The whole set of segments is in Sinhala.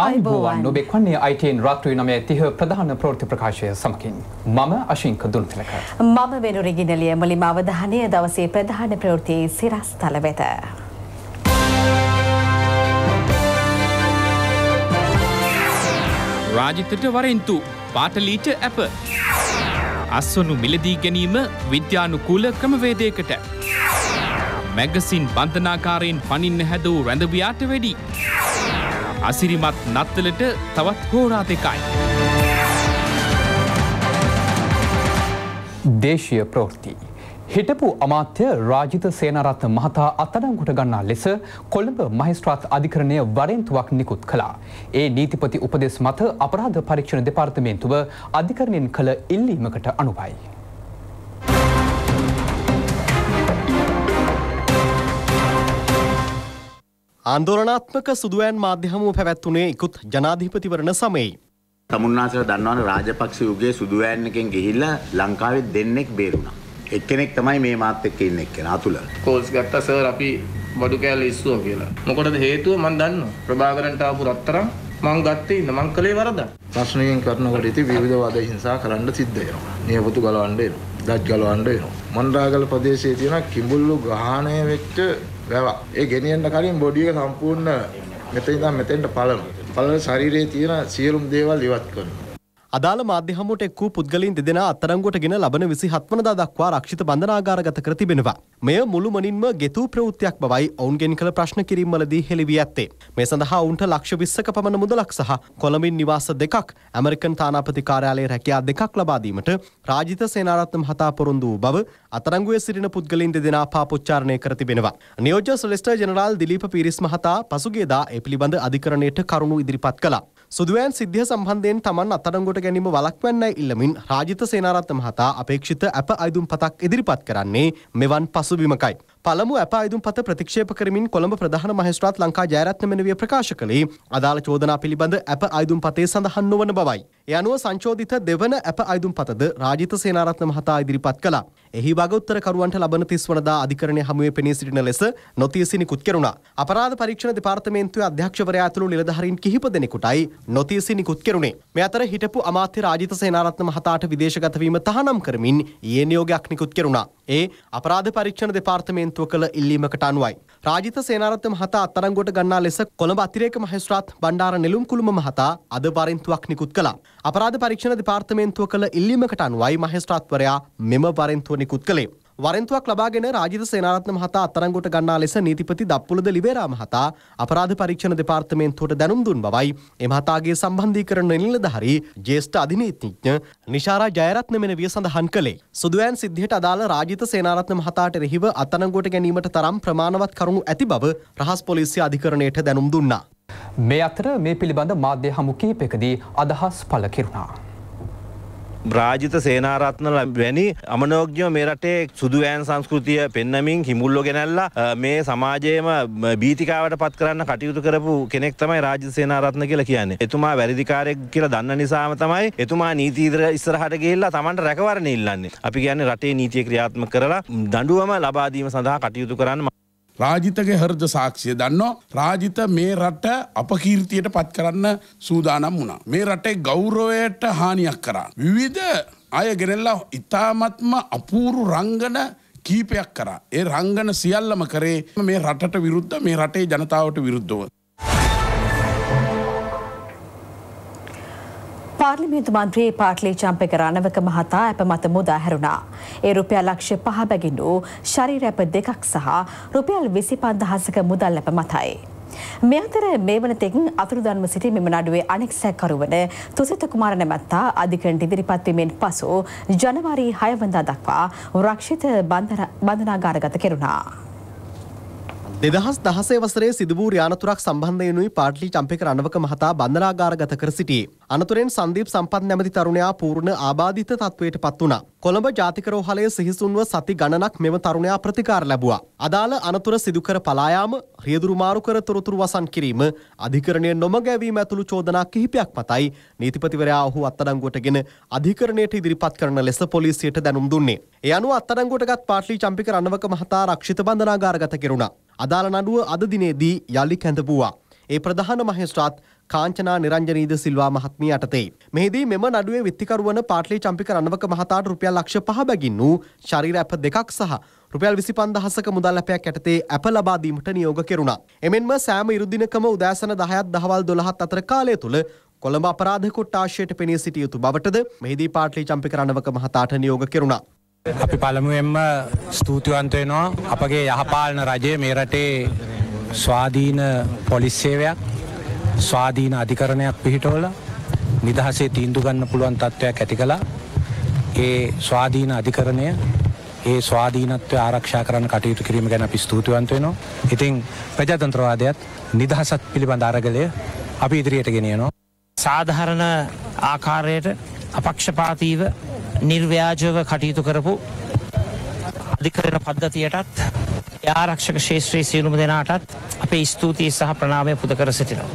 අයිබෝවන් ඔබෙක් වන්නේ අයිටන් රාත්‍රී නමය තිහ ප්‍රධාන ප්‍රෘති ප්‍රකාශය සමකින් මම අශිංක දුන්තිලක. මම වෙනුරගිනලිය මලිම අවධානය දවසේ ප්‍රධාන ප්‍රවෘති සිරස් තල වෙත. රාජිතට වරෙන්තු පාටලීට ඇප. අස්වනු මිලදී ගැනීම විද්‍යානුකූල ක්‍රමවේදයකට. මැගසින් බන්ධනාකාරයෙන් පනින්න හැදවූ රැඳවියාට වැඩි. අසිරිමත් නත්තලට තවත් හෝරා දෙකයි. දේශය ප්‍රෝෘති. හිටපු අමාත්‍ය රාජිත සේනරත් මහතා අත්තඩංකුට ගන්නා ලෙස කොළඹ මහිස්ත්‍රාත් අධිකරණය වරෙන්තුවක් නිකුත් කලා. ඒ නීතිපති උපදෙස් මත අපරාධ පරීක්ෂණ දෙපාර්තමේන්තුව අධිකරණයෙන් කළ ඉල්ලීමකට අනුවයි. ආන්දෝලනාත්මක සුදුවෑන් මාධ්‍යහමුව පැවැත්වුණේ ඉකුත් ජනාධිපතිවරණ සමයි. තමුන්නාසර දන්නවන රාජපක්ෂ යුගයේ සුදුවෑන්නකෙන් ගිහිල්ලා ලංකාවේ දෙන්නෙක් බේරුණා. එක්කෙනෙක් තමයි මේ මාත් එක්ක ඉන්න එක්කෙනා අතුල. කෝල්ස් ගත්තා සර් අපි බඩු කෑල්ල ඉස්සුවා කියලා. මොකටද හේතුව මන් දන්නවා. ප්‍රභාකරන්ට ආපු රත්තරන් මං ගත්තේ ඉන්න මං කළේ වරද. ප්‍රශ්නයෙන් කරනකොට ඉතින් විවිධ වාද හිංසා කරන්න සිද්ධ වෙනවා. නියපොතු ගලවන්න එනවා. දත් ගලවන්න එනවා. මන්රාගල ප්‍රදේශයේ තියෙන කිඹුල්ලු ග්‍රහණය වෙච්ච වැවක්. ඒ ගෙනියන්න කලින් බොඩි එක සම්පූර්ණ මෙතන ඉඳන් මෙතෙන්ට පළන. පළල ශරීරයේ තියෙන සියලුම දේවල් ඉවත් කරනවා. අදාළ මාධ්‍ය හමුවට එක් වූ පුද්ගලයින් දෙදෙනා අත්අඩංගුවට ගෙන ලබන 27 වනදා දක්වා රක්ෂිත බන්ධනාගාරගත කර තිබෙනවා. මෙය මුළුමනින්ම ගෙතූ ප්‍රවෘත්තියක් බවයි ඔවුන්ගෙන් කළ ප්‍රශ්න කිරීම්වලදී හෙළි වී ඇත්තේ. මේ සඳහා ඔවුන්ට ලක්ෂ 20ක පමණ මුදලක් සහ කොළඹින් නිවාස දෙකක්, ඇමරිකන් තානාපති කාර්යාලයේ රැකියා දෙකක් ලබා දීමට රාජිත සේනාරත්න මහතා පොරොන්දු වූ බව අත්අඩංගුවේ සිටින පුද්ගලයින් දෙදෙනා පාපොච්චාරණය කර තිබෙනවා. නියෝජ්‍ය සොලිස්ටර් ජෙනරාල් දිලීප පීරිස් මහතා පසුගියදා ඒ පිළිබඳ අධිකරණයට කරුණු ඉදිරිපත් කළා. සුදුවෑන් සිද්ධිය සම්බන්ධයෙන් තමන් අත්අඩංගුවට ගැනීම වළක්වන්නයි ඉල්ලමින් රාජිත සේනාරත්න මහතා අපේක්ෂිත අප අයදුම් පතක් ඉදිරිපත් කරන්නේ මෙවන් පසුබිමකයි. පළමු ඇපා ඉදුම් පත ප්‍රතික්ෂේප කරමින් කොළඹ ප්‍රධාන මහස්ත්‍රාත් ලංකා ජයරත්න මෙනවිය ප්‍රකාශ කළේ අදාළ චෝදනා පිළිබඳ ඇප අයිදුම් පතේ සඳහන් නොවන බවයි. ඒ අනුව සංශෝධිත දෙවන ඇප අයිදුම් පතද රාජිත සේනාරත්න මහතා ඉදිරිපත් කළා. එහි වගඋත්තරකරුවන්ට ලබන තිස්වනදා අධිකරණය හමුවේ පෙනී සිටින ලෙස නොතිය සිනිකුත් කෙරුණා. අපරාධ පරීක්ෂණ දෙපාර්තමේන්තුවේ අධ්‍යක්ෂවරයා ඇතුළු නිලධාරීන් කිහිප දෙනෙකුටයි නොතිය සිනිකුත් කෙරුණේ. මේ අතර හිටපු අමාත්‍ය රාජිත සේනාරත්න මහතාට විදේශගත වීම තහනම් කරමින් ඊයේ නියෝගයක් නිකුත් කෙරුණා. ඒ අපරාධ පරීක්ෂණ දෙපාර්තමේන්තුව බලාපොරොත්තු කළ ඉල්ලීමකට අනුවයි. රාජිත සේනාරත්න මහතා අත්අඩංගුවට ගන්නා ලෙස කොළඹ අතිරේක මහේස්ත්‍රාත් බණ්ඩාර නෙළුම්කුළුම මහතා අද වරින්තුවක් නිකුත් කළා. අපරාධ පරීක්ෂණ දෙපාර්තමේන්තුව කළ ඉල්ලීමකට අනුවයි මහේස්ත්‍රාත්වරයා මෙම වරින්තුව නිකුත් කළේ. වරෙන්තුවක් ලබාගෙන රාජිත සේනාරත්න මහතා අත්අඩංගුවට ගන්නා ලෙස නීතිපති දප්පුලද ලිවේරා මහතා අපරාධ පරීක්ෂණ දෙපාර්තමේන්තුවට දැනුම් දුන් බවයි ඒ මහතාගේ සම්බන්ධීකරණ නිලධාරී ජ්‍යෙෂ්ඨ අධිනීතිඥ නිශාරා ජයරත්න මෙන විය සඳහන් කළේ. සුදුවෑන් සිද්ධියට අදාළ රාජිත සේනාරත්න මහතාට එරෙහිව අත්අඩංගුවට ගැනීමට තරම් ප්‍රමාණවත් කරුණු ඇති බව රහස් පොලිසිය අධිකරණයට දැනුම් දුන්නා. මේ අතර මේ පිළිබඳ මාධ්‍ය හමු කීපකදී අදහස් පළ කෙරුණා. රාජිත සේනාරත්නල වැනි අමනෝග්‍යෝ මේ රටේ සුදු ෑන් සංස්කෘතිය පෙන්නමින් හිමුල්ලො ගෙනැල්ලා මේ සමාජයම බීතිකාවට පත් කරන්න කටයුතු කරපු කෙනෙක් තමයි රාජ සේනාරත්න කියලා කියන්නේ එතුමා වැරදිකාරයක් කියලා දන්න නිසාම තමයි එතුමා නීතීදර ඉස්සරහට ගෙල්ලා තමන්ට රැකවරණ ඉල්ලන්නේ අපි කියන්නේ රටේ නීතිය ක්‍රියාත්ම කරලා දඩුවම ලබාදීම සඳහා කටයුතු කරන්න රාජිතගේ හර්ද සාක්ෂිය දන්නවා රාජිත මේ රට අපකීර්තියට පත් කරන්න සූදානම් වුණා. මේ රටේ ගෞරවයට හානියක් කරා. විවිධ අය ගෙනෙල්ලා ඉතාමත්ම අපූරු රංගන කීපයක් කරා. ඒ රංගන සියල්ලම කරේ මේ රටට විරුද්ධ මේ රටේ ජනතාවට විරුද්ධව. පාර්ලිමේන්තු මන්ත්‍රී පාට්ලි චම්පක රණවක මහතා ඇප මත මුදා හැරුණා. ඒ රුපියල් ලක්ෂ පහ බැගින් වූ ශරීර ඇප දෙකක් සහ රුපියල් විසි පන්දහසක මුදල් ඇප මතයි. මේ අතර මේ වනතෙකින් අතුරුදන්ව සිටි මෙම නඩුවේ අනෙක් සැකරුවන තුසිත කුමාර නැමැත්තා අධිකරණට ඉදිරිපත් වීමෙන් පසු ජනවාරි 6 වනදා දක්වා රක්ෂිත බන්ධනාගාරගත කෙරුණා. දෙදහස් දහසේ වසරේ සිදුවූ යානතුරක් සම්බන්ධයනුයි පාටලි චම්පික රණවක මහතා බන්ධනාගාරගත කර සිටියේ. අනතුරෙන් සංදීප් සම්පත් නැමති තරුණයා පූර්ණ ආබාධිත තත්වයට පත් වුණා. කොළඹ ජාතිකරෝහලයේ සිහිසුන්ව සති ගණනක් මෙම තරුණයා ප්‍රතිකාර ලැබුවා. අදාළ අනතුර සිදුකර පලායාම රියදුරු මාරු කර තොරතුරු වසන් කිරීම අධිකරණය නොමගැවීම ඇතුළු චෝදනා කිහිපයක් මතයි නීතිපතිවරයා ඔහු අත්අඩංගුවටගෙන අධිකරණයට ඉදිරිපත් කරන ලෙස පොලිසියට දැනුම් දුන්නේ. ඒ අනුව අත්අඩංගුවටගත් පාටලි චම්පික රණවක මහතා රක්ෂිත බන්ධනාගාරගත කෙරුණා. අදාළ නඩුව අද දිනේදී යළි කැඳපුවා. ඒ ප්‍රධාන මහේස්ත්‍රාත් කාංචනා නිරංජනීද සිල්වා මහත්මිය යටතේ. මෙහිදී මෙම නඩුවේ විත්තිකරුවන පාටලි චම්පික රණවක මහතාට රුපියල් ලක්ෂ පහ බැගින් වූ ශරීර ඇප දෙකක් සහ රුපියල් විසිපන්දහසක මුදල් ඇපයක් ඇටතේ ඇප ලබා දීමට නියෝග කෙරුණා. එමෙන්ම සෑම ඉරුදිනකම උදෑසන 10ත් දහවල් 12ත් අතර කාලය තුල කොළඹ අපරාධ කොට්ටාශයට පෙනී සිටිය යුතු බවටද මෙහිදී පාටලි චම්පික රණවක මහතාට නියෝග කෙරුණා. අපි පළමුුවෙන්ම ස්තූතිවන්තවෙනවා අපගේ යහපාලන රජය මේ රටේ ස්වාධීන පොලිස්සේවයක් ස්වාධීන අධිකරණයක් පිහිටෝල නිදහසේ තීන්දු ගන්න පුළුවන් තත්ත්වයක් ඇති කලා ඒ ස්වාධීන අධිකරණය ඒ ස්වාධීනත්ව ආරක්ෂා කරන කටයුතු කිරීම ගැන අපි ස්තූතිවන්තවෙනවා ඉතිං ප්‍රජාතන්ත්‍රවාදයත් නිදහසත් පිළිබඳ අරගලය අපි ඉදිරියට ගෙනියනවා. සාධහරණ ආකාරයට අපක්ෂපාතීව නිර්ව්‍යාජව කටයුතු කරපු අධිකරන පද්ධතියටත් යාරක්ෂක ශේත්‍රයේ සියලුම දෙනාටත් අපේ ස්තුතියි සහ ප්‍රනාමය පුද කර සිටිනවා.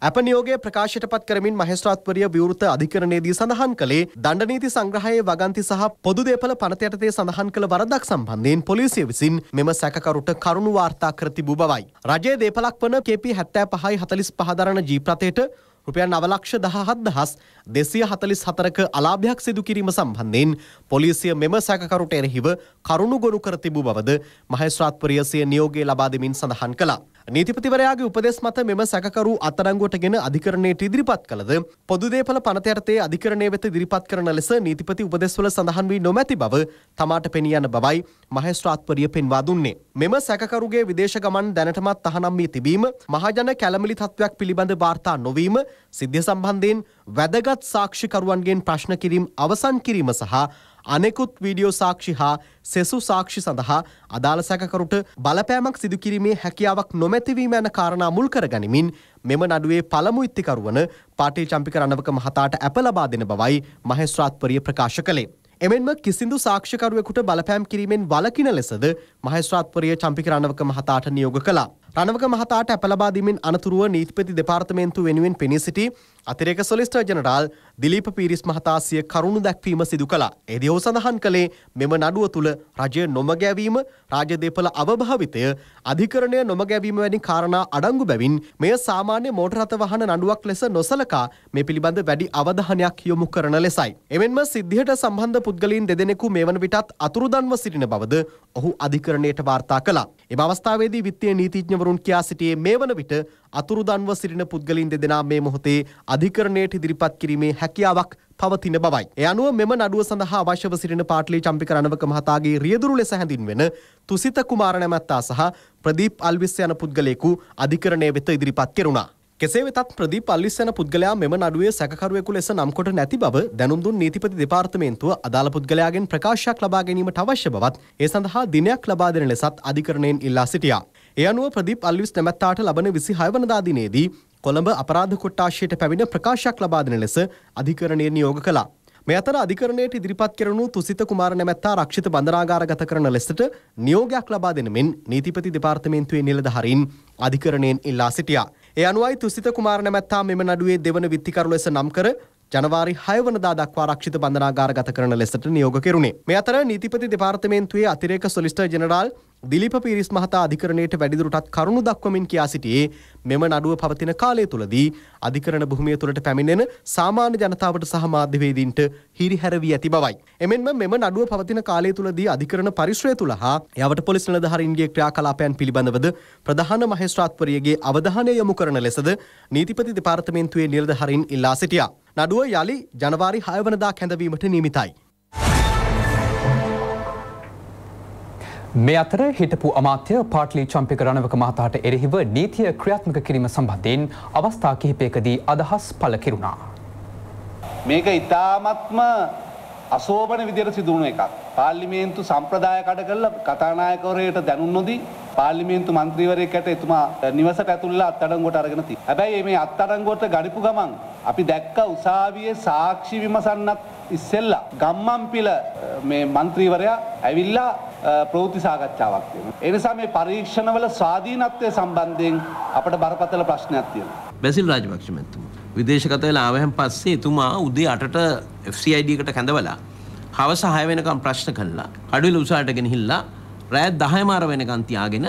අප නියෝගේ ප්‍රකාශයට පත් කරමින් මහස්ත්‍රාත්වරිය විවෘත අධිකරණයේදී සඳහන් කළේ දණ්ඩනීති සංග්‍රහයේ වගන්ති සහ පොදුදේපල පනතයටතේ සඳහන් කළ වරදක් සම්බන්ධයෙන් පොලිසිය විසින් මෙම සැකකරුට කරුණු වාර්තා කර තිබූ බවයි. රජයේ දේපලක් වන KP 75 45 දරන ජීප්‍රතයට රුපියල් 9 ලක්ෂ 17 දහස් දෙසිය හතලිස් හතරක අලාභයක් සිදු කිරීම සම්බන්ධයෙන් පොලිසිය මෙම සැකකරුට එරෙහිව කරුණු ගොනු කර තිබූ බවද මහේස්ත්‍රාත්පරියසිය නියෝගය ලබා දෙමින් සඳහන් කළා. නීතිපතිවරයාගේ උපදෙස් මත මෙම සැකකරු අත්අඩංගුවටගෙන අධිකරණයට ඉදිරිපත් කළද පොදුදේපල පනත යටතේ අධිකරණය වෙත ඉදිරිපත් කරන ලෙස නීතිපති උපදෙස්වල සඳහන් වී නොමැති බව තමාට පෙනී යන බවයි මහේස්ත්‍රාත්පරිය පෙන්වා දුන්නේ. මෙම සැකකරුගේ විදේශ ගමන් දැනටමත් තහනම් වී තිබීම මහජන කැළමිලි තත්ත්වයක් පිළිබඳ වාර්තා නොවීම සිද්ධිය සම්බන්ධයෙන් වැදගත් සාක්ෂිකරුවන්ගෙන් ප්‍රශ්න කිරීම් අවසන් කිරීම සහ අනෙකුත් වීඩියෝ සාක්ෂි හා සෙසු සාක්ෂි සඳහා අදාළ සැකකරුට බලපෑමක් සිදුකිරීමේ හැකියාවක් නොමැතිවීම යන කාරණා මුල් කර ගනිමින් මෙම නඩුවේ පළමු ඉත්තිකරුවන පාටි චම්පික රණවක මහතාට ඇප ලබා දෙන බවයි මහේස්ත්‍රාත්වරිය ප්‍රකාශ කළේ. එමෙන්ම කිසිදු සාක්ෂකරුවෙකුට බලපෑම් කිරීමෙන් වලකින ලෙසද මහේස්ත්‍රාත්වරිය චම්පික රණවක මහතාට නියෝග කළා. රණවක මහතාට ඇපලබා දීමෙන් අනතුරුව නීතිපති දෙපාර්තමේන්තු වෙනුවෙන් පෙනී සිටි අතිරේක සොලිස්ටර් ජනරාල් දිලීප පීරිස් මහතා සිය කරුණු දැක්වීම සිදු කළා. එදී ඔහු සඳහන් කළේ මෙම නඩුව තුල රජය නොමගැවීම, රාජ්‍ය දේපල අවභාවිතය, අධිකරණය නොමගැවීම වැනි කාරණා අඩංගු බැවින් මෙය සාමාන්‍ය මෝටර රථ වාහන නඩුවක් ලෙස නොසලකා මේ පිළිබඳ වැඩි අවධානයක් යොමු කරන ලෙසයි. එමෙන්ම සිද්ධියට සම්බන්ධ පුද්ගලයන් දෙදෙනෙකු මේ වන විටත් අතුරුදන්ව සිටින බවද ඔහු අධිකරණයට වාර්තා කළා. එම අවස්ථාවේදී විත්තිය නීතිඥවරු කර්තෘවරුන් කියා සිටියේ මේ වන විට අතුරුදන්ව සිටින පුද්ගලින් දෙදෙනා මේ මොහොතේ අධිකරණයට ඉදිරිපත් කිරීමේ හැකියාවක් පවතින බවයි. ඒ අනුව මෙම නඩුව සඳහා අවශ්‍යව සිටින පාටලී චම්පික රණවක මහතාගේ රියදුරු ලෙස හැඳින්වෙන තුසිත කුමාර නැමැත්තා සහ ප්‍රදීප් අල්විස් යන පුද්ගලයෙකු අධිකරණය වෙත ඉදිරිපත් කෙරුණා. කෙසේ වෙතත් ප්‍රදීප් අල්ලිස්සන පුද්ගලයා මෙම නඩුවේ සැකකරුවෙකු ලෙස නම්කොට නැති බව දැනුම් දුන් නීතිපති දෙපාර්තමේන්තුව අදාළ පුද්ගලයාගෙන් ප්‍රකාශයක් ලබා ගැනීමට අවශ්‍ය බවත් ඒ සඳහා දිනයක් ලබා දෙන ලෙසත් අධිකරණයෙන් ඉල්ලා සිටියා. ඒ අනුව ප්‍රදීප් අල්විස් නැමැත්තාට ලබන 26 වනදා දිනේදී කොළඹ අපරාධ කොට්ටාශයට පැමිණ ප්‍රකාශයක් ලබා දෙන ලෙස අධිකරණය නියෝග කළා. මේ අතර අධිකරණයට ඉදිරිපත් කරනු තුසිත කුමාර නැමැත්තා රක්ෂිත බන්ධනාගාරගත කරන ලෙසට නියෝගයක් ලබා දෙන මෙන් නීතිපති දෙපාර්තමේන්තුවේ නිලධාරීන් අධිකරණයෙන් ඉල්ලා සිටියා. ඒ අනුවයි තුසිත කුමාර නැමැත්තා මෙම නඩුවේ දෙවන විත්තිකරු ලෙස නම් කර ජනවාරි 6 වනදා දක්වා ආරක්ෂිත බන්ධනාගාරගත කරන ලෙසට නියෝග කෙරුණේ. මේ අතර නීතිපති දෙපාර්තමේන්තුවේ අතිරේක සොලිසිටර් ජෙනරාල් දිලිප පිරිස් මහතා අධිකරණයට වැඩිදුරටත් කරුණු දක්වමින් කියා සිටියේ මෙම නඩුව පවතින කාලය තුළදී අධිකරණ භූමිය තුළට පැමිණෙන සාමාන්‍ය ජනතාවට සහ මාධ්‍යවේදීන්ට හිරිහැර වී ඇති බවයි. එමෙන්ම මෙම නඩුව පවතින කාලය තුළදී අධිකරණ පරිශ්‍රය තුළ හා යාවට පොලිස් නිලධාරීන්ගේ ක්‍රියාකලාපයන් පිළිබඳවද ප්‍රධාන මහේස්ත්‍රාත්වරියගේ අවධානය යොමු කරන ලෙසද නීතිපති දෙපාර්තමේන්තුවේ නිලධාරීන් ඉල්ලා සිටියා. නඩුව යළි ජනවාරි 6 වනදා කැඳවීමට නියමිතයි. මේ අතර හිටපු අමාත්‍ය පාට්ලි චම්පික රණවක මහතාට එරෙහිව නීතිය ක්‍රියාත්මක කිරීම සම්බන්ධයෙන් අවස්ථා කිහිපයකදී අදහස් පළ කෙරුණා. මේක ඉතාමත්ම අසෝබන විදියට සිදු වුණු එකක්. පාර්ලිමේන්තු සම්ප්‍රදාය කඩ කරලා කතානායකවරයට දැනුම් නොදී පාර්ලිමේන්තු මන්ත්‍රීවරයෙක්ට එතුමා නිවසට ඇතුළලා අත්අඩංගුවට අරගෙන තියෙනවා. හැබැයි මේ අත්අඩංගුවට ගනිපු ගමන් අපි දැක්ක උසාවියේ සාක්ෂි විමසන්නත් ඉස්සෙල්ලා ගම්මන්පිල මේ මන්ත්‍රීවරයා ඇවිල්ලා ප්‍රවෘත්ති සාකච්ඡාවක් තියෙනවා. ඒ නිසා මේ පරීක්ෂණවල ස්වාධීනත්වය සම්බන්ධයෙන් අපට බරපතල ප්‍රශ්නයක් තියෙනවා. බැසිල් රාජපක්ෂ මැතිතුමා විදේශගත වෙලා ආවයන් පස්සේ එතුමා උදේ 8ට FCID එකට කැඳවලා හවස 6 වෙනකම් ප්‍රශ්න කළා. අඩවිල උසාට ගෙනහිල්ලා රෑ 10 මාර වෙනකම් තියාගෙන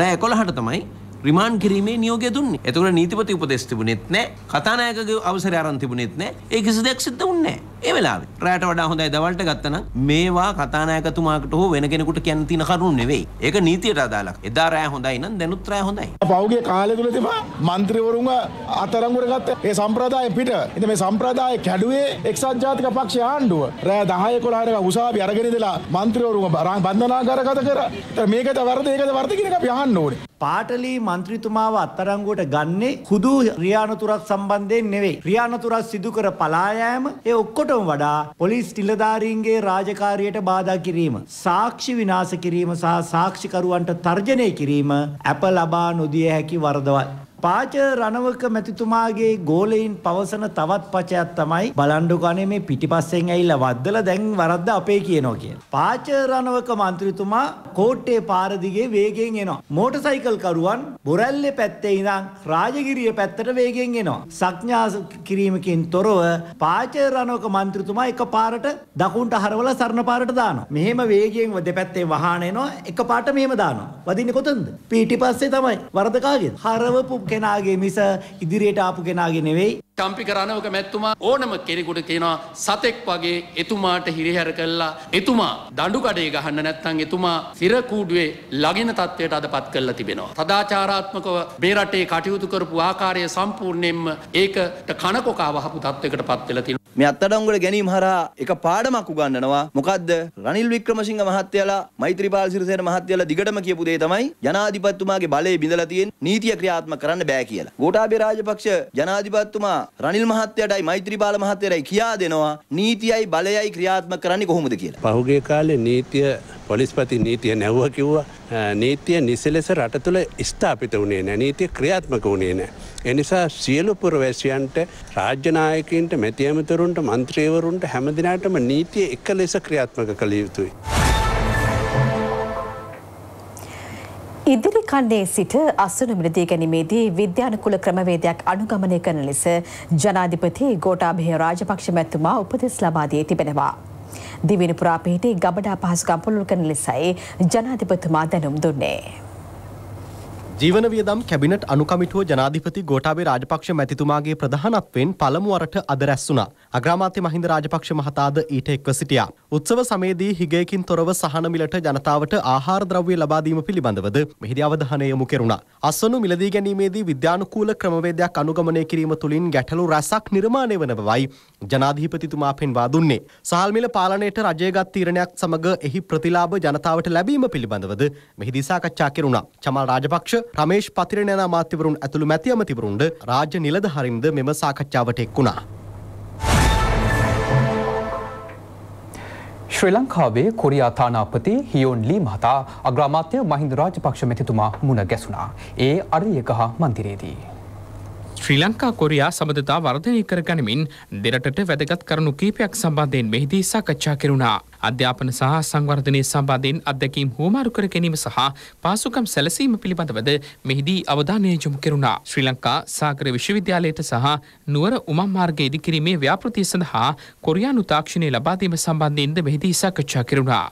රෑ 11ට තමයි රිමාන්් කිරීමේ නියෝගය දුන්නේ එතුකට නීතිපති උපදෙස් තිබුණෙත් නෑ කතානායකගේ අවසර අරන් තිබුණෙත් නෑ ඒ කිසි දෙයක් සිද්ධ උන්නේ ඒ වෙලාවේ රැට වඩා හොඳයි දවල්ට ගත්තනම් මේවා කතානායකතුමාකට හෝ වෙන කෙනෙකුට කියන්න තියෙන කරුණු නෙවෙයි. ඒක නීතියට අදාළක්. එදා රෑ හොඳයි නම් දැනුත් රෑ හොඳයි. පහුගිය කාලය තුල තිබා മന്ത്രിවරුන්ව අතරංගුවට ගත්ත ඒ සම්ප්‍රදාය පිට. ඉතින් මේ සම්ප්‍රදාය කැඩුවේ එක්සත් ජාතික පක්ෂය ආණ්ඩුව. රෑ 10 11 එක උසාවි අරගෙන ඉඳලා മന്ത്രിවරුන්ව බන්ධනාගාරගත කරා. ඉතින් මේකද වරද ඒකද වරද කියන එක අපි අහන්න ඕනේ. පාටලී මන්ත්‍රීතුමාව අත්තරංගුවට ගන්නේ හුදු ක්‍රියානතුරක් සම්බන්ධයෙන් නෙවෙයි. ක්‍රියානතුරක් සිදු කර පලායෑම ඒ ඔක්කොට ඔක්කොටම වඩා පොලිස් නිලධාරීන්ගේ රාජකාරියට බාධා කිරීම, සාක්ෂි විනාශ කිරීම සහ සාක්ෂිකරුවන්ට තර්ජනය කිරීම අප ලබා නොදිය හැකි වරදවල්. පාච රණවක මැතිතුමාගේ ගෝලයින් පවසන තවත් පචයක් තමයි බලන්ඩුක අනේ මේ පිටිපස්සෙන් ඇවිල්ලා වද්දල දැන් වරද්ද අපේ කියනවා කියලා. පාච රණවක මන්ත්‍රීතුමා කෝට්ටේ පාර දිගේ වේගයෙන් එනවා. මෝටරසයිකල් කරුවන් බොරැල්ලේ පැත්තේ ඉඳන් රාජගිරිය පැත්තට වේගයෙන් එනවා. සඥා කිරීමකින් තොරව පාච රණවක මන්ත්‍රීතුමා එකපාරට දකුණට හරවලා සරණ පාරට දානවා. මෙහෙම වේගයෙන් දෙපැත්තේ වහාන එනවා. එකපාරට මෙහෙම දානවා. වදින්නේ කොතනද? පිටිපස්සේ තමයි. වරද කාගේද? හරවපු කෙනාගේ මිස ඉදිරියට ආපු කෙනාගේ නෙවෙයි ටම්පි කරන ඕක මැත්තුමා ඕනම කෙනෙකුට කියනවා සතෙක් වගේ එතුමාට හිරිහැර කළා එතුමා දඬු කඩේ ගහන්න නැත්නම් එතුමා සිරකූඩුවේ ළගින තත්ත්වයට අදපත් කරලා තිබෙනවා. සදාචාරාත්මකව මේ රටේ කටයුතු කරපු ආකාරය සම්පූර්ණයෙන්ම ඒකට කනකොකා වහපු තත්ත්වයකට පත් වෙලා තියෙනවා. මේ අත්අඩංගුවට ගැනීම හරහා එක පාඩමක් උගන්වනවා. මොකද්ද? රනිල් වික්‍රමසිංහ මහත්තයලා මෛත්‍රීපාල සිරිසේන මහත්තයලා දිගටම කියපු දේ තමයි ජනාධිපතිතුමාගේ බලය බිඳලා තියෙන නීතිය ක්‍රියාත්මක කරන්න බෑ කියලා. ගෝඨාභය රාජපක්ෂ ජනාධිපතිතුමා රනිල් මහත්තයටයි මෛත්‍රී බාල මහත්තයටයි කියා දෙනවා නීතියයි බලයයි ක්‍රියාත්මක කරන්නේ කොහොමද කියලා. පහුගිය කාලේ නීතිය පොලිස්පති නීතිය නැව්ව කිව්වා නීතිය නිසලෙස රට තුළ ස්ථාපිත වුණේ නෑ නීතිය ක්‍රියාත්මක වුණේ නෑ. එනිසා සියලු පුරවැසියන්ට රාජ්‍යනායකින්ට මැතිඇමතුරුන්ට මන්ත්‍රීවරුන්ට හැමදිනාටම නීතිය එක ලෙස ක්‍රියාත්මක කළ යුතුයි. ඉදිරි කණ්ඩේ සිට අසුන මිලදී ගැනීමේදී විද්‍යානුකූල ක්‍රමවේදයක් අනුගමනය කරන ලෙස ජනාධිපති ගෝඨාභය රාජපක්ෂ මැතිතුමා උපදෙස් ලබා දී තිබෙනවා. දිවිනි පුරා පිහිටි ගබඩා පහසුකම් පුළුල් කරන ලෙසයි ජනාධිපතිතුමා දැනුම් දුන්නේ. ජීවන වියදම් කැබිනට් අනුකමිටුව ජනාධිපති ගෝටාබේ රාජපක්ෂ මැතිතුමාගේ ප්‍රධානත්වෙන් පළමු වරට අද රැස් වුණා. අග්‍රාමාත්‍ය මහින්ද රාජපක්ෂ මහතාද ඊට එක්ව සිටියා. උත්සව සමයේදී හිගයකින් තොරව සහන මිලට ජනතාවට ආහාර ද්‍රව්‍ය ලබා දීම පිළිබඳවද මෙහිදී අවධානය යොමු කෙරුණා. අස්වනු මිලදී ගැනීමේදී විද්‍යානුකූල ක්‍රමවේදයක් අනුගමනය කිරීම තුළින් ගැටලු රැසක් නිර්මාණය වන බවයි ජනාධිපතිතුමා පෙන්වා දුන්නේ. සහල් මිල පාලනයට රජයගත් තීරණයක් සමග එහි ප්‍රතිලාභ ජනතාවට ලැබීම පිළිබඳවද මෙහිදී සාකච්ඡා කෙරුණා. චමල් රාජපක්ෂ රමේෂ් පතිරණ යන අමාත්‍යවරුන් ඇතුළු මැති අමතිවරුන්ද රාජ්‍ය නිලධහරින්ද මෙම සාකච්ඡාවට එක් වුණා. ශ්‍රී ලංකාවේ කොරියා තානාපති හියෝන් ලී මහතා අග්‍රාමාත්‍ය මහින්ද රාජපක්ෂ මැතිතුමා මුණ ගැසුණා. ඒ අරියක හා මන්දිරේදී. ශ්‍රී ලංකා කොරියා සබඳතා වර්ධනය කරගනිමින් දෙරටට වැදගත් කරුණු කීපයක් සම්බන්ධයෙන් මෙහිදී සාකච්ඡා කෙරුණා. අධ්‍යාපන සහ සංවර්ධනය සම්බන්ධයෙන් අත්දැකීම් හුවමාරු කර ගැනීම සහ පාසුකම් සැලසීම පිළිබඳවද මෙහිදී අවධානය යොමු කෙරුණා. ශ්‍රී ලංකා සාගර විශ්වවිද්‍යාලයට සහ නුවර උමම් මාර්ගය ඉදිකිරීමේ ව්‍යාපෘතිය සඳහා කොරියානු තාක්ෂණය ලබා දීම සම්බන්ධයෙන්ද මෙහිදී සාකච්ඡා කෙරුණා.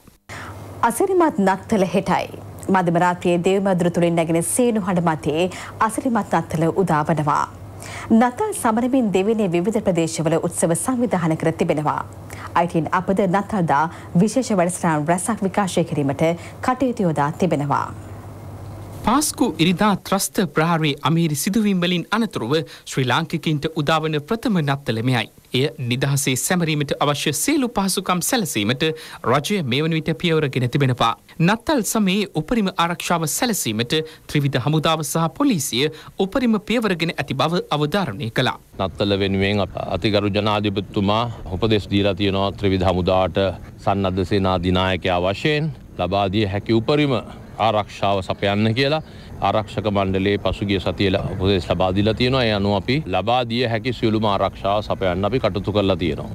අසිරිමත් නත්තල හෙටයි. මධමරාත්‍රයේ දේවමදුර තුළින් නැගෙන සේනු හඬ මතේ අසිරිමත් අත්තල උදාවනවා. නතා සමරමින් දෙවනේ විවිධ ප්‍රදේශවල උත්සව සංවිධාන කර තිබෙනවා. අයිටන් අපද නතාදා විශේෂ වැඩසටාන් රැසක් විකාශය කිරීමට කටයුතු යොදා තිබෙනවා. පාස්කු ඉරිදා ත්‍රස්ත ප්‍රහාරයේ අමේරි සිදුවීම්වලින් අනතුරුව ශ්‍රී ලාංකිකින්ට උදාවන ප්‍රථම නත්තලමයයි. එය නිදහසේ සැමරීමට අවශ්‍ය සේලු පහසුකම් සැලසීමට රජය මේවන විට පියවරගෙන තිබෙනවා. නත්තල් සමයේ උපරිම ආරක්ෂාව සැලසීමට ත්‍රිවිධ හමුදාව සහ පොලිසිය උපරිම පියවරගෙන ඇති බව අවධාරණය කළා. නත්තල වෙනුවෙන් අතිගරු ජනාධිපතිතුමා උපදෙස් දීලා තියෙනවා ත්‍රිවිධ හමුදාට සන්නද්ධ සේනාධිනායකයා වශයෙන් ලබා දිය හැකි උපරිම ආරක්ෂාව සපයන්න කියලා ආරක්ෂක මණ්ඩලේ පසුගිය සතියල උපදෙස් ලබාදිලා තියෙනවා ඒ අනුව අපි ලබා දිය හැකි සියලුම ආරක්ෂාව සපයන්න අපි කටයුතු කරලා තියෙනවා.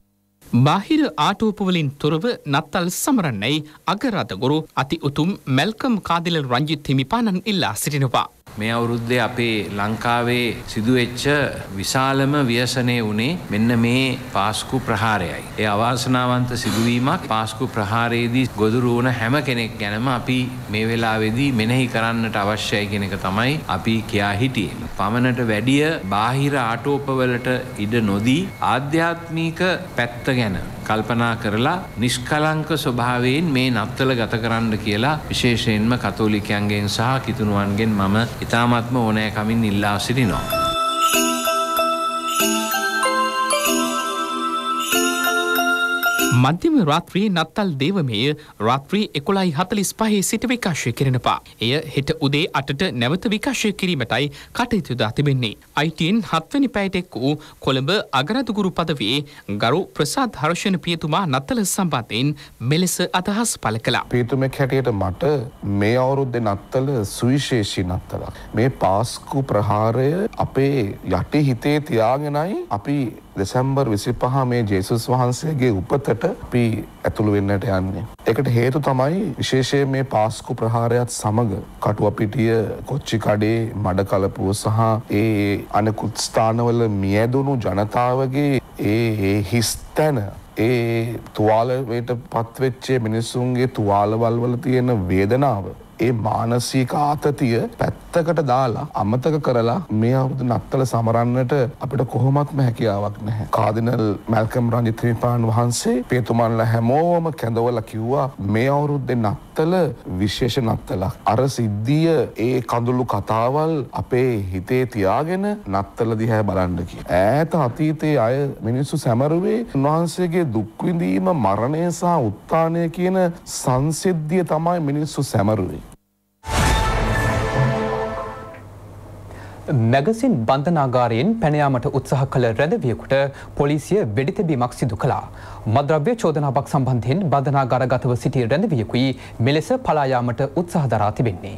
බාහිර ආටෝපවලින් තොරව නත්තල් සමරන්නයි අගරාධගුරු අති උතුම් මැල්කම් කාදිල රංජිත් හිමිපාණන් ඉල්ලා සිටිනවා. මේ අවුරුද්දේ අපේ ලංකාවේ සිදුවෙච්ච විශාලම ව්‍යසනය වුණේ මෙන්න මේ පාස්කු ප්‍රහාරයයි. ඒ අවාසනාවන්ත සිදුවීමක් පාස්කු ප්‍රහාරයේදී ගොදුරු වුණ හැම කෙනෙක් ගැනම අපි මේ වෙලාවේදී මෙනෙහි කරන්නට අවශ්‍යයි කියන එක තමයි අපි කියා හිටියේ. පමණට වැඩිය බාහිර ආටෝපවලට ඉඩ නොදී ආධ්‍යාත්මික පැත්ත ගැන කල්පනා කරලා නිෂ්කලංක ස්වභාවයෙන් මේ නත්තල ගත කරන්න කියලා විශේෂයෙන්ම කතෝලිකයන්ගෙන් සහ කිතුණුවන්ගෙන් මම ඉතාමත්ම ඕනෑ කමින් ඉල්ලා සිටිනවා. මධ්‍යම රාත්‍රී නත්තල් දේවමය රාත්‍රී එකොළයි හතලිස් පහේ සිට විකාශය කරනපා. එය හෙට උදේ අටට නැවත විකාශය කිරීමටයි කටයුතුදා තිබෙන්නේ. අයිටන් හත්වනි පැයටෙක් වූ කොළඹ අගරදුගුරු පදවේ ගරු ප්‍රසාත් හර්ෂණ පියතුමා නත්තල සම්බන්ධයෙන් මෙලෙස අදහස් පල කලා. පියතුමෙක් හැටියට මට මේ අවුරුද්ද නත්තල සුවිශේෂී නත්තලක්. මේ පාස්කු ප්‍රහාරය අපේ යටි හිතේ තියාගෙනයි අපි දෙසැම්බර් විසි පහ මේ ජේසුස් වහන්සේගේ උපතට යුද්ධයට අපි ඇතුළු වෙන්නට යන්නේ. ඒකට හේතු තමයි විශේෂයෙන් මේ පාස්කු ප්‍රහාරයත් සමග කටුවපිටිය කොච්චි කඩේ මඩ කලපුව සහ ඒ අනෙකුත් ස්ථානවල මියදුණු ජනතාවගේ ඒ හිස්තැන ඒ තුවාලවයට පත්වෙච්චේ මිනිස්සුන්ගේ තුවාලවල්වල තියෙන වේදනාව ඒ මානසික ආතතිය පැත්තකට දාලා අමතක කරලා මේ අවුදු නත්තල සමරන්නට අපිට කොහොමත්ම හැකියාවක් නැහැ. කාදිනල් මැල්කම් රජිත්‍රීපාන් වහන්සේ පේතුමන්ල හැමෝම කැඳවල කිව්වා මේ අවුරුද්දේ නත්තල විශේෂ නත්තලක්. අර සිද්ධිය ඒ කඳුළු කතාවල් අපේ හිතේ තියාගෙන නත්තල දිහැ බලන්න කිය. ඈත අතීතයේ අය මිනිස්සු සැමරුවේ උන්වහන්සේගේ දුක්විඳීම මරණය සහ උත්තානය කියන සංසිද්ධිය තමයි මිනිස්සු සැමරුවේ. මැගසින් බන්ධනාගාරයෙන් පැනයාමට උත්සාහ කළ රැදවියකුට පොලිසිය වෙඩිතැබීමක් සිදු කළා. මද්‍රව්‍ය චෝදනාවක් සම්බන්ධයෙන් බධනාගාරගතව සිටිය රැඳවියකුයි මෙලෙස පලායාමට උත්සාහ දරා තිබෙන්නේ.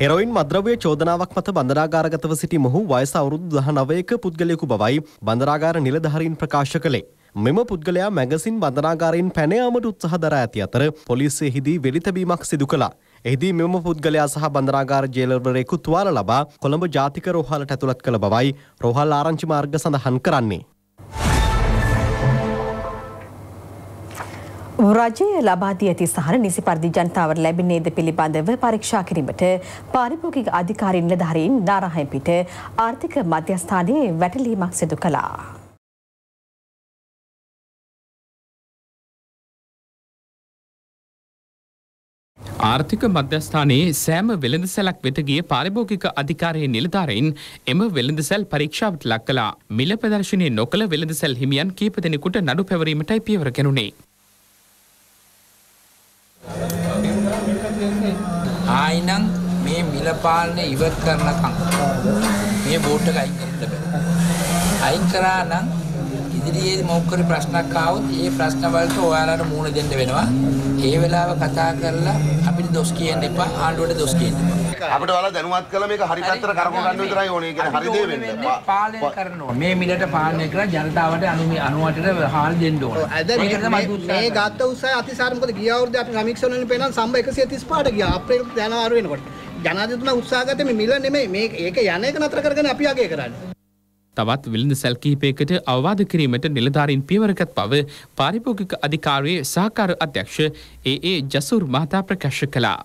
හෙරොයින් මද්‍රවය චෝදනාවක් මත බඳරාගාරගතව සිටි මොහු වයස අවුරුදු දහ නවයක පුද්ගලයෙකු බවයි බඳරාගාර නිලධහරින් ප්‍රකාශ කළේ. මෙම පුද්ගලයා මැගසින් බඳනාගාරයෙන් පැනයාමට උත්සහ දර ඇති අතර පොලිසිය හිදී වෙඩිතැබීමක් සිදු කලා එහිදී මෙම පුද්ගලයා සහ බන්දරාගාර ජේලර්වරයෙකු තුවාල ලබා කොළඹ ජාතික රෝහලට ඇතුළත් කළ බවයි රෝහල් ආරංචි මාර්ග සඳහන් කරන්නේ. රජය ලබාදී ඇති සහන නිසි පරිදි ජනතාවට ලැබෙන්නේද පිළිබඳව පරීක්ෂා කිරීමට පාරිභෝගික අධිකාරීන් නිලධාරීන් දාරාහයෙන් පිට ආර්ථික මධ්‍යස්ථානයේ වැටලීමක් සිදු කළා. ආර්ථික මධ්‍යස්ථානයේ සෑම වෙළඳ සැලක් වෙතගේ පාරිභෝගික අධිකාරයේ නිලධාරයින් එම වෙළඳ සැල් පරීක්ෂාවට ලක් කලා මිල ප්‍රදර්ශනය නොකළ වෙළඳ සැල් හිමියන් කීප දෙනෙකුට නඩු පැවරීමටයි පියවර කෙනුණේ. ආයිනං මේ මිල පාලනය ඉවත් කරනකං මේ බෝට්ටක අයින් කරට බැ. අයින් කරා නම් ඉදිරියේ මොකක් ප්‍රශ්නක් ආවොත් ඒ ප්‍රශ්න වලට ඔයාලට මුහුණ දෙන්න වෙනවා. ඒ වෙලාව කතා කරලා අපිට දොස් කියන්න එපා ආණ්ඩුවට දොස් කියන්න එපා. අපිට ඔයාලා දැනුවත් කළා මේක හරි පැත්තට කරකව ගන්න විතරයි ඕනේ කියන හරි දේ වෙන්නේ. පාලනය කරනවා. මේ මිලට පාලනය කරලා ජනතාවට අනු 98ට හාල් දෙන්න ඕනේ. මේ ගත්ත උත්සාහය අතිසාර මොකද ගිය අවුරුද්දේ අපි සමීක්ෂණ වලින් පේනවා සම්බ 135ට ගියා. අප්‍රේල් ජනවාරි වෙනකොට. ජනාධිපතිතුමා උත්සාහ ගත්තේ මේ මිල නෙමෙයි මේක ඒක යන එක නතර කරගෙන අපි අගය කරන්නේ. තවත් විලඳ සැල් කිහිපයකට අවවාද කිරීමට නිලධාරීන් පියවරගත් බව පාරිභෝගික අධිකාරයේ සහකාර අධ්‍යක්ෂ ඒ ඒ ජසුර් මහතා ප්‍රකාශ කළා.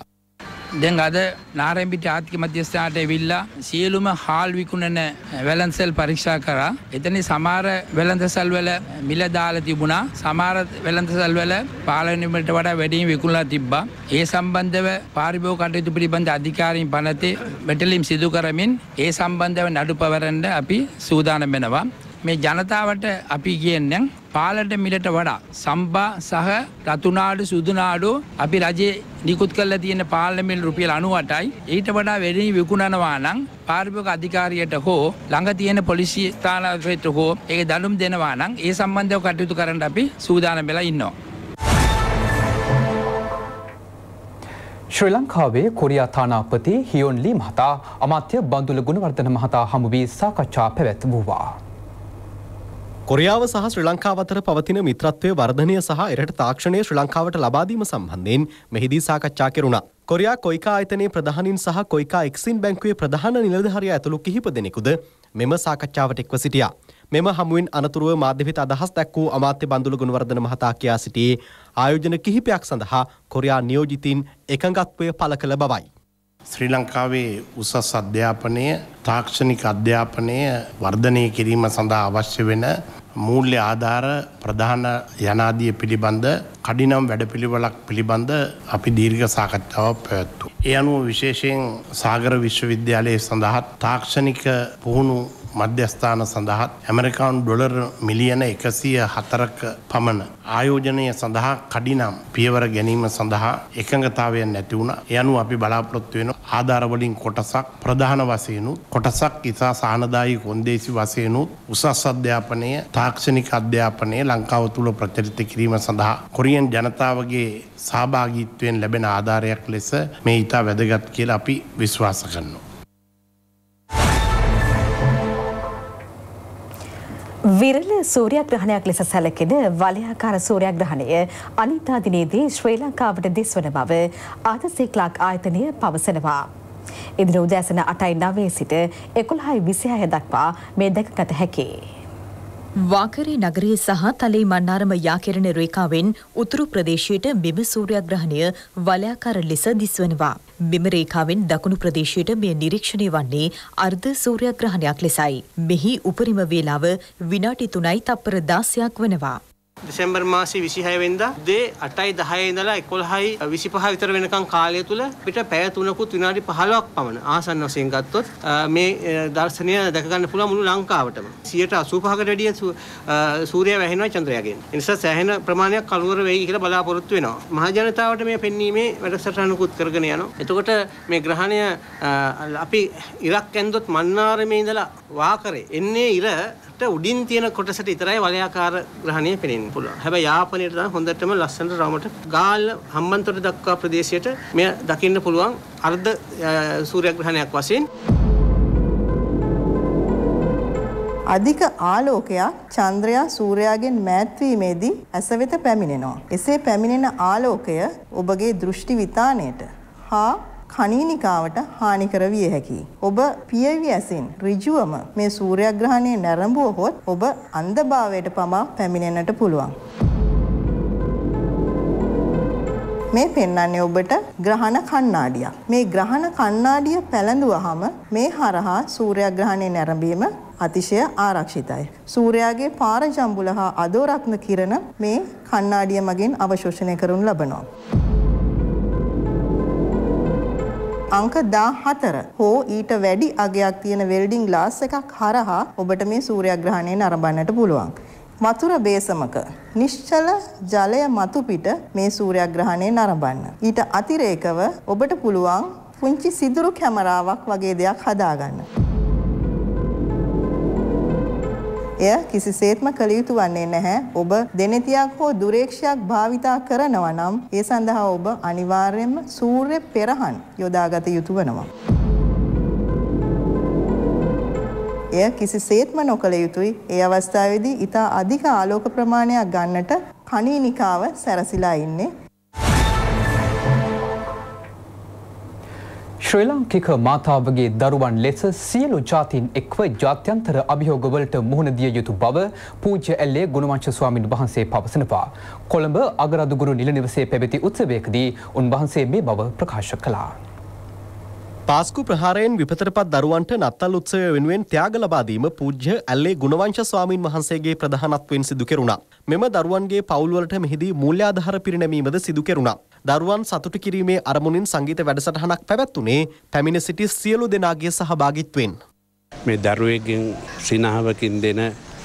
දැන් අද නාරම්පිට ආර්ථික මධ්‍යස්ථානට ඇවිල්ලා සියලුම හාල් විකුණන වැලන්සල් පරීක්ෂා කරා. එතන සමහර වැලන්සල් වල මිල දාලා තිබුණා. සමහර වැලන්සල් වල පාලනයට වඩා වැඩියෙන් විකුණලා තිබ්බා. ඒ සම්බන්ධව පාරිභෝග කටයුතු පිළිබඳ අධිකාරීන් පනතේ වැටලීම් සිදු කරමින් ඒ සම්බන්ධව නඩු පවරන්න අපි සූදානම් වෙනවා. මේ ජනතාවට අපි කියන්නම් පාලට මිලට වඩා සම්බා සහ රතුනාඩු සුදුනාඩු අපි රජයේ නිකුත් කරලා තියෙන පාර්ලිමේන්තු රුපියල් 98යි ඊට වඩා වැඩි විකුණනවා නම් පාර්ලිමේන්තු අධිකාරියට හෝ ළඟ තියෙන පොලිසිය ස්ථානාධිපතිට හෝ ඒක දඬුවම් දෙනවා නම් ඒ සම්බන්ධව කටයුතු කරන්න අපි සූදානම් වෙලා ඉන්නවා. ශ්‍රී ලංකාවේ කොරියා තානාපති හියොන් ලී මහතා අමාත්‍ය බන්දුල ගුණවර්ධන මහතා හමු වී සාකච්ඡා පැවැත් වූවා. කොරියාව සහ ශ්‍රී ලංකාව අතර පවතින මිත්‍රත්වය වර්ධනය සහ එරට තාක්ෂණය ශ්‍රී ලංකාවට ලබාදීම සම්බන්ධයෙන් මෙහිදී සාකච්ඡා කෙරුණා. කොරියා කොයිකා ආයතනයේ ප්‍රධානින් සහ කොයිකා එක්සින් බැංකුවේ ප්‍රධාන නිලධාරියා ඇතුළු කිහිප දෙනෙකුද මෙම සාකච්ඡාවට එක්ව සිටියා. මෙම හමුවෙන් අනතුරුව මාධ්‍යවිත අදහස් දැක් වූ අමාත්‍ය බන්දුල ගුණවර්ධන මහතා කියා සිටියේ ආයෝජන කිහිපයක් සඳහා කොරියා නියෝජිතින් එකඟත්වය පළ කළ බවයි. ශ්‍රී ලංකාවේ උසස් අධ්‍යාපනය තාක්ෂණික අධ්‍යාපනය වර්ධනය කිරීම සඳහා අවශ්‍ය වෙන මූල්‍ය ආධාර ප්‍රධාන යනාදිය පිළිබඳ කඩිනම් වැඩපිළිවෙලක් පිළිබඳ අපි දීර්ඝ සාකච්ඡාවක් පැවැත්වුවා. ඒ අනුව විශේෂයෙන් සාගර විශ්වවිද්‍යාලයේ සඳහා තාක්ෂණික පුහුණු මධ්‍යස්ථාන සඳහා ඇමරිකානු ඩොලර් මිලියන එකසිය හතරක පමණ ආයෝජනය සඳහා කඩිනම් පියවර ගැනීම සඳහා එකඟතාවයන් නැති වුණ යනු අපි බලාපොරොත්තු වෙන ආධාරවලින් කොටසක් ප්‍රධාන වසයනුත් කොටසක් ඉතා සානදායි කොන්දේසි වසයනුත් උසස් අධ්‍යාපනය තාක්ෂණික අධ්‍යාපනය ලංකාව තුළ ප්‍රචරිත කිරීම සඳහා කොරියන් ජනතාවගේ සහභාගීත්වයෙන් ලැබෙන ආධාරයක් ලෙස මේ ඉතා වැදගත් කියලා අපි විශ්වාස කරනවා. විරල සූර්යග්‍රහණයක් ලෙස සැලකෙන වලයාකාර සූර්යග්‍රහණය අනිතා දිනේදී ශ්‍රී ලංකාවට දිස්වන බව ආදසික්ලාක් ආයතනය පවසනවා. එදින උදෑසන අටයි නවේ සිට එකොළහයි විසිහය දක්වා මේ දැකගත හැකේ. වාකරේ නගරයේ සහ තලේ මන්නාරම යාකෙරණ රේකාවෙන් උතුරු ප්‍රදේශයට මෙම සූර්යග්‍රහණය වලයාකාර ලෙස දිස්වනවා. මෙම රේඛාවෙන් දකුණු ප්‍රදේශයට මෙය නිරීක්ෂණය වන්නේ අර්ධ සූර්යග්‍රහණයක් ලෙසයි. මෙහි උපරිම වේලාව විනාඩි 3යි තප්පර 16ක් වනවා. දෙසැම්බර් මාසේ 26 වෙනිදා දේ 8යි 10යි ඉඳලා 11යි 25 විතර වෙනකන් කාලය තුල පිට පැය 3කුත් විනාඩි 15ක් පමණ ආසන්න වශයෙන් ගත්තොත් මේ දර්ශනය දැක ගන්න පුළුවන් මුළු ලංකාවටම 85කට වැඩිය සූර්යයා වැහෙනවා චන්ද්‍රයාගෙන්. ඒ නිසා සෑහෙන ප්‍රමාණයක් කළුවර වෙයි කියලා බලාපොරොත්තු වෙනවා. මහජනතාවට මේ පෙන්වීමේ වැඩසටහනකුත් කරගෙන යනවා. එතකොට මේ ග්‍රහණය අපි ඉරක් ඇන්දොත් මන්නාරමේ ඉඳලා වාකරේ එන්නේ ඉරට උඩින් තියෙන කොටසට විතරයි වලයාකාර ග්‍රහණය පෙනෙන්නේ. ගන්න පුළුවන්. හැබැයි යාපනයේ තමයි හොඳටම ලස්සනට රවමට ගාල්ල හම්බන්තොට දක්වා ප්‍රදේශයට මෙය දකින්න පුළුවන් අර්ධ සූර්යග්‍රහණයක් වශයෙන්. අධික ආලෝකයක් චන්ද්‍රයා සූර්යාගෙන් මෑත්වීමේදී ඇස වෙත පැමිණෙනවා. එසේ පැමිණෙන ආලෝකය ඔබගේ දෘෂ්ටි විතාණයට හා කණීනිකාවට හානි කර විය හැකියි. ඔබ පියවි ඇසින් ඍජුවම මේ සූර්යග්‍රහණය නැරඹුවහොත් ඔබ අන්ධභාවයට පමා පැමිණෙන්නට පුළුවන්. මේ පෙන්වන්නේ ඔබට ග්‍රහණ කණ්ණාඩියක්. මේ ග්‍රහණ කණ්ණාඩිය පැලඳුවහම මේ හරහා සූර්යග්‍රහණය නැරඹීම අතිශය ආරක්ෂිතයි. සූර්යාගේ පාරජම්බුල හා අදෝරත්න කිරණ මේ කණ්ණාඩිය මගින් අවශෝෂණය කරනු ලබනවා. අංක 14 හෝ ඊට වැඩි අගයක් තියෙන වෙල්ඩින් ග්ලාස් එකක් හරහා ඔබට මේ සූර්යග්‍රහණය නරඹන්නට පුළුවන්. මතුර බේසමක නිශ්චල ජලය මතු පිට මේ සූර්යග්‍රහණය නරඹන්න. ඊට අතිරේකව ඔබට පුළුවන් පුංචි සිදුරු කැමරාවක් වගේ දෙයක් හදාගන්න. එය කිසිසේත්ම කළ යුතු වන්නේ නැහැ. ඔබ දෙනෙතියක් හෝ දුරේක්ෂයක් භාවිතා කරනවා නම් ඒ සඳහා ඔබ අනිවාර්යයෙන්ම සූර්ය පෙරහන් යොදාගත යුතු වෙනවා. එය කිසිසේත්ම නොකළ යුතුයි. ඒ අවස්ථාවේදී ඊට අධික ආලෝක ප්‍රමාණයක් ගන්නට කණීනිකාව සැරසිලා ඉන්නේ. ශ්‍රී ලාංකික මාතාවගේ දරුවන් ලෙස සියලු ජාතින් එක්ව ජාත්‍යන්තර අභියෝගවලට මුහුණ දිය යුතු බව පූජ්‍ය ඇල්ලේ ගුණවංශ ස්වාමින් වහන්සේ පවසනවා. කොළඹ අගරදුගුරු නිල නිවසේ පැවති උත්සවයකදී උන්වහන්සේ මේ බව ප්‍රකාශ කළා. පාස්කු ප්‍රහාරයෙන් විපතරපත් දරුවන්ට නත්තල් උත්සවය වෙනුවෙන් ත්‍යාග ලබාදීම පූජ්‍ය ඇල්ලේ ගුණවංශ ස්වාමීන් වහන්සේගේ ප්‍රධානත්වයෙන් සිදු කෙරුණා. මෙම දරුවන්ගේ පවුල්වලට මෙහිදී මූල්‍යාධාර පිරිනැමීමද සිදු කෙරුණා. දරුවන් සතුටු කිරීමේ අරමුණින් සංගීත වැඩසටහනක් පැවැත්වුණේ පැමිණ සිටි සියලු දෙනාගේ සහභාගිත්වෙන්. මේ දරුවකින් සිනහාවකින් දෙන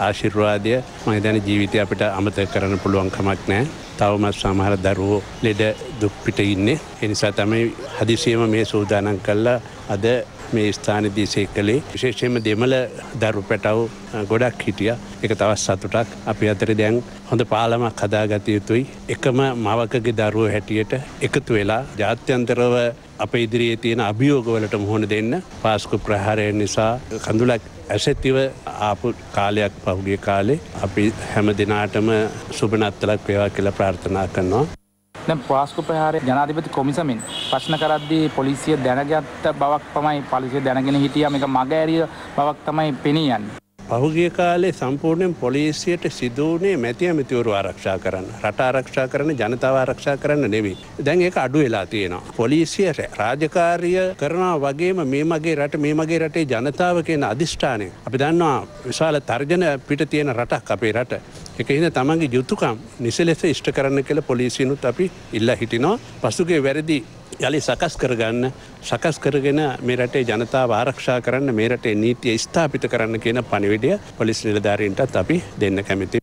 ආශිර්වාදය මහිතන ජීවිතය අපිට අමත කරන්න පුළුවන් කමක් නෑ තවමත් සමහර දරුවෝ ලෙඩ දුක්පිට ඉන්නේ එනිසා තමයි හදිසියම මේ සූදානන් කල්ලා අද මේ ස්ථානදී සේකලේ විශේෂයෙන්ම දෙමළ දරු පැටව් ගොඩක් හිටිය එක තවත් සතුටක් අපි අතර දැන් හොඳ පාලමක් හදාගත යුතුයි එකම මවකගේ දරුව හැටියට එකතු වෙලා ජාත්‍යන්තරව අප ඉදිරියේ තියෙන අභියෝගවලට මුහුණ දෙන්න පාස්කු ප්‍රහාරය නිසා කඳුලක් ඇසැතිව ආපු කාලයක් පහුගිය කාලේ අපි හැම දෙනාටම සුභනත්තලක් වේවා කියලා ප්‍රාර්ථනා කරනවා. දැන් පාස්කු ප්‍රහාරය ජනාධිපති කොමිසමෙන් ප්‍රශ්න කරද්දී පොලිසිය දැනගත්ත බවක් තමයි පොලිසිය දැනගෙන හිටියා මේක මග ඇරිය බවක් තමයි පෙනී යන්නේ. පහුගිය කාලේ සම්පූර්ණයෙන් පොලිසියට සිදුවනේ මැති ඇමතිවරු ආරක්ෂා කරන්න රට ආරක්ෂා කරන ජනතාව ආරක්ෂා කරන්න නෙවෙයි. දැන් ඒක අඩු වෙලා තියෙනවා. පොලිසිය රාජකාරිය කරනවා වගේම මේ මගේ රට මේ මගේ රටේ ජනතාව කියන අධිෂ්ඨානය. අපි දන්නවා විශාල තර්ජන පිට තියෙන රටක් අපේ රට. එක හිද තමන්ගේ යුතුකම් නිසලෙස ඉෂ්ට කරන්න කියලා පොලිසිනුත් අපි ඉල්ලා හිටිනවා. පසුගේ වැරදි යළි සකස් කරගන්න සකස් කරගෙන මේ රටේ ජනතාව ආරක්ෂා කරන්න මේ රටේ නීතිය ස්ථාපිත කරන්න කියන පණිවිඩය පොලිස් නිලධාරීන්ටත් අපි දෙන්න කැමති.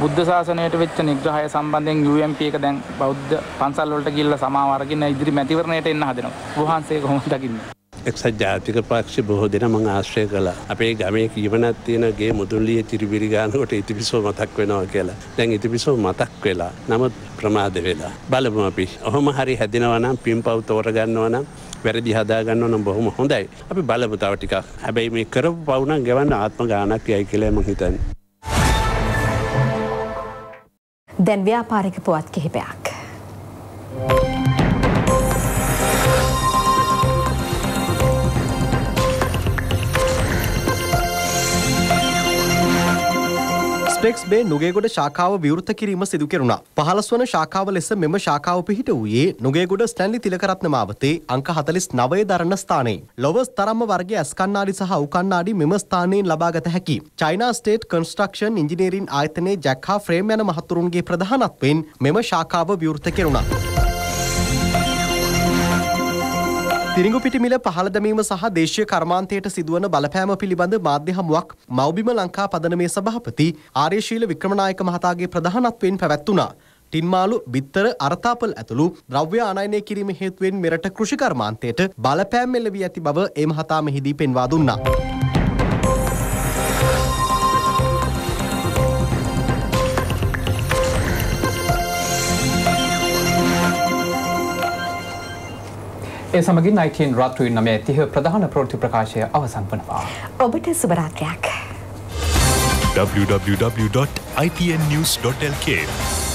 බුද්ධ ශාසනයට වෙච්ච නිග්‍රහය සම්බන්ධයෙන් UMP එක දැන් බෞද්ධ පන්සල් වලට ගිහිල්ලා සමාව අරගෙන ඉදිරි මැතිවරණයට එන්න හදනවා. වහන්සේ කොහොමද දකින්නේ? එක්සත් ජාතික පක්ෂි බොහෝ දෙන මං ආශ්‍රය කළ අපේ ගමේ කීවනත් තියෙනගේ මුදුල්ලිය තිරිබිරිගානකොට ඉතිපිසෝ මතක් වෙනවා කියලා දැන් ඉතිපිසෝ මතක් වෙලා නමුත් ප්‍රමාද වෙලා බලමු අපි ඔහොම හරි හැදෙනවනම් පින් පව් තෝරගන්නවනම් වැරදි හදාගන්න නම් බොහොම හොඳයි අපි බලමු තව ටිකක් හැබැයි මේ කරපු පවුනම් ගෙවන්න ආත්ම ගානක් යයි කියලා මං හිතන්නේ දැන් ව්‍යාපාරික පුවත් කිහිපයක්. ස්ටෙක්ස් බේ නුගේගොඩ ශාකාව විවෘත කිරීම සිදු කෙරුණා. පහලස් වන ශාකාව ලෙස මෙම ශාකාව පිහිට වූයේ නුගේගොඩ ස්ටැන්ලි තිලකරත්න මාවතේ අංක 49 දරන ස්ථානයේ. ලොවස් තරම්ම වර්ගයේ ඇස් කණ්ණාඩි සහ උ කණ්ණාඩි මෙම ස්ථානයෙන් ලබාගත හැකි. චයිනා ස්ටේට් කන්ස්ට්‍රක්ෂන් ඉංජිනේරින් ආයතනයේ ජැක්හා ෆ්‍රේම් යන මහතුරුන්ගේ ප්‍රධානත්වයෙන් මෙම ශාකාව විවෘත කෙරුණා. තිරිඟු පිටිමිල පහළදමීම සහ දේශය කර්මාන්තයට සිදුවන බලපෑම පිළිබඳ මාධ්‍ය හමුවක් මෞබිම ලංකා පදනමේ සභහපති ආර්යශීල වික්‍රමනායක මහතාගේ ප්‍රධානත්වයෙන් පැවැත්වුණා. ටින්මාලු බිත්තර අර්තාපල් ඇතුළු ද්‍රව්‍ය අනයනය කිරීම හේතුවෙන් මෙරට කෘෂිකර්මාන්තයට බලපෑම් එල්ලවී ඇති බව ඒ මහතා මෙහිදී පෙන්වා දුන්නා. ඒ සමගින් අයිටන් රත්වී නමේ තිහ ප්‍රධාන ප්‍රෘති ප්‍රකාශය අවසන් වනවා. ඔබට සුබරාත්‍රයක්. www.itnnews.lk